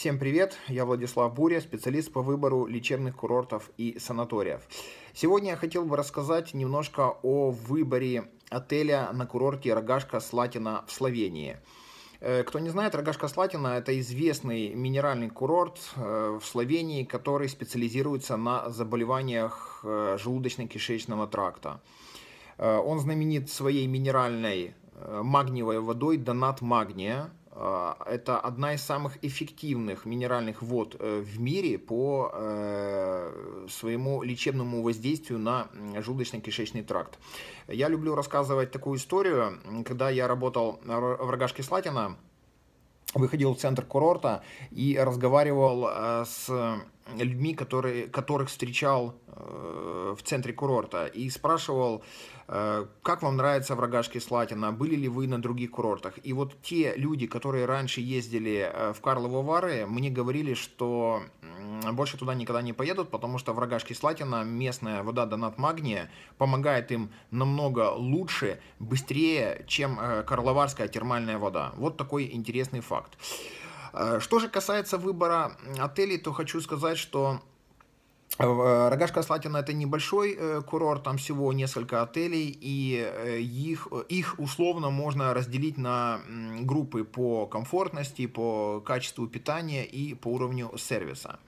Всем привет, я Владислав Буря, специалист по выбору лечебных курортов и санаториев. Сегодня я хотел бы рассказать немножко о выборе отеля на курорте Рогашка Слатина в Словении. Э, кто не знает, Рогашка Слатина – это известный минеральный курорт э, в Словении, который специализируется на заболеваниях э, желудочно-кишечного тракта. Он знаменит своей минеральной магниевой водой, донат магния, Э, это одна из самых эффективных минеральных вод э, в мире по э, своему лечебному воздействию на желудочно-кишечный тракт. Я люблю рассказывать такую историю. Когда я работал в Рогашке Слатина, выходил в центр курорта и разговаривал с людьми, которые, которых встречал Э, в центре курорта и спрашивал, э, как вам нравится врагашки Слатина, были ли вы на других курортах. И вот те люди, которые раньше ездили э, в Карловы Вары, мне говорили, что больше туда никогда не поедут, потому что врагашки Слатина, местная вода донат магния, помогает им намного лучше, быстрее, чем карловарская термальная вода. Вот такой интересный факт. Что же касается выбора отелей, то хочу сказать, что Э, Рогашка Слатина это небольшой э, курорт, там всего несколько отелей, и э, их, их условно можно разделить на группы по комфортности, по качеству питания и по уровню сервиса.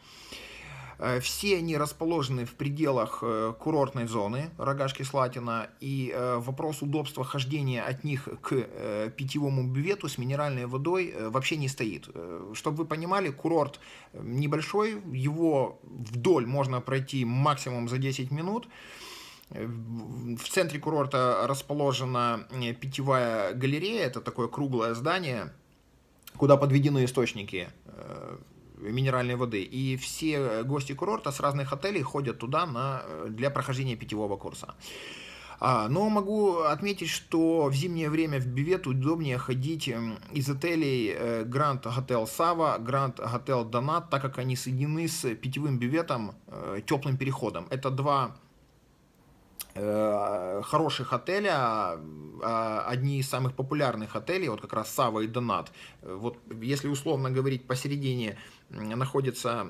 Э, все они расположены в пределах э, курортной зоны Рогашки-Слатина, и э, вопрос удобства хождения от них к питьевому бювету с минеральной водой вообще не стоит. Чтобы вы понимали, курорт небольшой, его вдоль можно пройти максимум за 10 минут, в центре курорта расположена питьевая галерея, это такое круглое здание, куда подведены источники минеральной воды. И все э, гости курорта с разных отелей ходят туда на, э, для прохождения питьевого курса. А, но могу отметить, что в зимнее время в Бивет удобнее ходить эм, из отелей э, Grand Hotel Sava, Grand Hotel Donat, так как они соединены с питьевым Биветом теплым переходом. Это два Э, хороших отеля, а, а, одни из самых популярных отелей, вот как раз Сава и Донат. Э, вот если условно говорить, посередине находится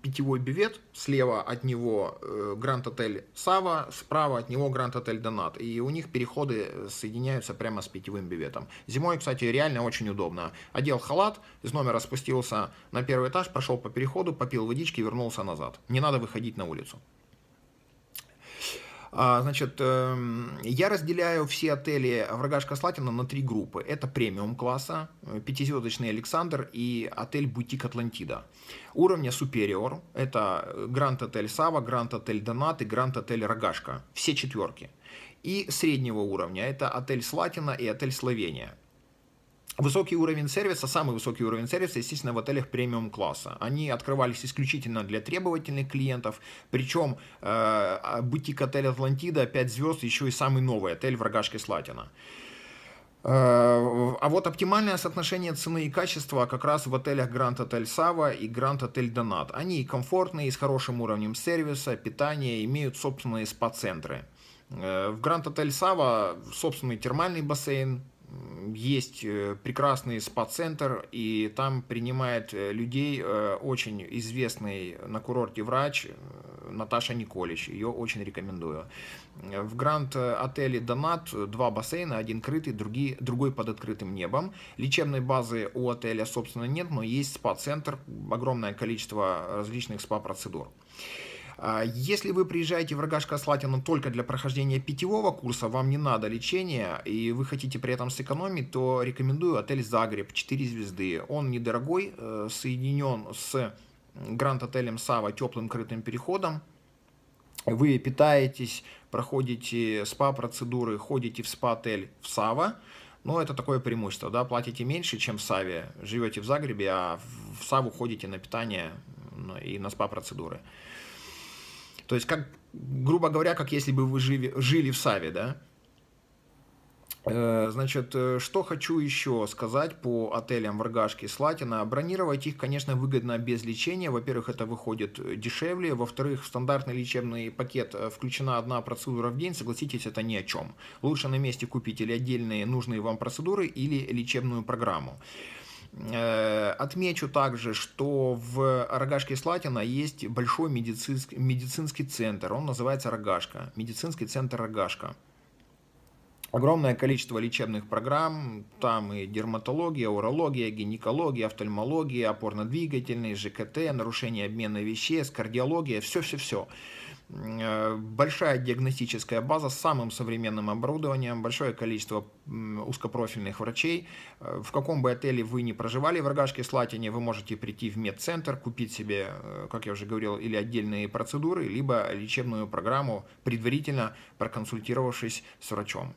питьевой бивет, слева от него э, Гранд Отель Сава, справа от него Гранд Отель Донат. И у них переходы соединяются прямо с питьевым биветом. Зимой, кстати, реально очень удобно. Одел халат, из номера спустился на первый этаж, прошел по переходу, попил водички, вернулся назад. Не надо выходить на улицу. А, значит, эм, я разделяю все отели Врагашка Слатина на три группы. Это премиум класса, э, пятизвездочный Александр и отель Бутик Атлантида. Уровня Superior – это Гранд Отель Сава, Гранд Отель Донат и Гранд Отель Рогашка. Все четверки. И среднего уровня – это отель Слатина и отель Словения. Высокий уровень сервиса, самый высокий уровень сервиса, естественно, в отелях премиум класса. Они открывались исключительно для требовательных клиентов, причем э, бутик отель Атлантида 5 звезд, еще и самый новый отель в Рогашке Слатина. Э, а вот оптимальное соотношение цены и качества как раз в отелях Grand Hotel Sava и Grand Hotel Donat. Они и комфортные, и с хорошим уровнем сервиса, питания, имеют собственные спа-центры. Э, в Grand Hotel Sava собственный термальный бассейн, есть э, прекрасный спа-центр, и там принимает э, людей э, очень известный на курорте врач Наташа Николич. Ее очень рекомендую. В гранд-отеле «Донат» два бассейна, один крытый, другие, другой под открытым небом. Лечебной базы у отеля, собственно, нет, но есть спа-центр, огромное количество различных спа-процедур. А, если вы приезжаете в Рогашка-Слатину только для прохождения питьевого курса, вам не надо лечения, и вы хотите при этом сэкономить, то рекомендую отель «Загреб» 4 звезды. Он недорогой, э, соединен с гранд-отелем «Сава» теплым крытым переходом. Вы питаетесь, проходите спа-процедуры, ходите в спа-отель в «Сава», но это такое преимущество, да, платите меньше, чем в Саве, живете в Загребе, а в Саву ходите на питание и на спа-процедуры. То есть, как, грубо говоря, как если бы вы жили, жили в Саве, да? Э, значит, э, что хочу еще сказать по отелям в Рогашке и Слатина. Бронировать их, конечно, выгодно без лечения. Во-первых, это выходит дешевле. Во-вторых, в стандартный лечебный пакет э, включена одна процедура в день. Согласитесь, это ни о чем. Лучше на месте купить или отдельные нужные вам процедуры, или лечебную программу. Э, отмечу также, что в Рогашке Слатина есть большой медицинский, медицинский центр. Он называется Рогашка. Медицинский центр Рогашка. Огромное количество лечебных программ, там и дерматология, урология, гинекология, офтальмология, опорно-двигательный, ЖКТ, нарушение обмена веществ, кардиология, все-все-все. Э, большая диагностическая база с самым современным оборудованием, большое количество узкопрофильных врачей. Э, в каком бы отеле вы ни проживали в Рогашке Слатине, вы можете прийти в медцентр, купить себе, э, как я уже говорил, или отдельные процедуры, либо лечебную программу, предварительно проконсультировавшись с врачом.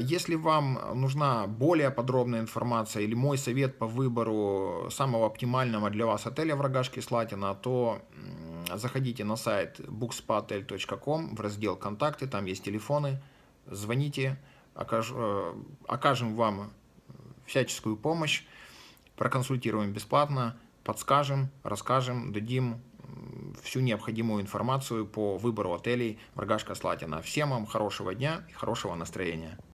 Если вам нужна более подробная информация или мой совет по выбору самого оптимального для вас отеля в Рогашке Слатина, то заходите на сайт bookspatel.com в раздел «Контакты», там есть телефоны, звоните, э, окажем вам всяческую помощь, проконсультируем бесплатно, подскажем, расскажем, дадим всю необходимую информацию по выбору отелей в Рогашка-Слатина. Всем вам хорошего дня и хорошего настроения.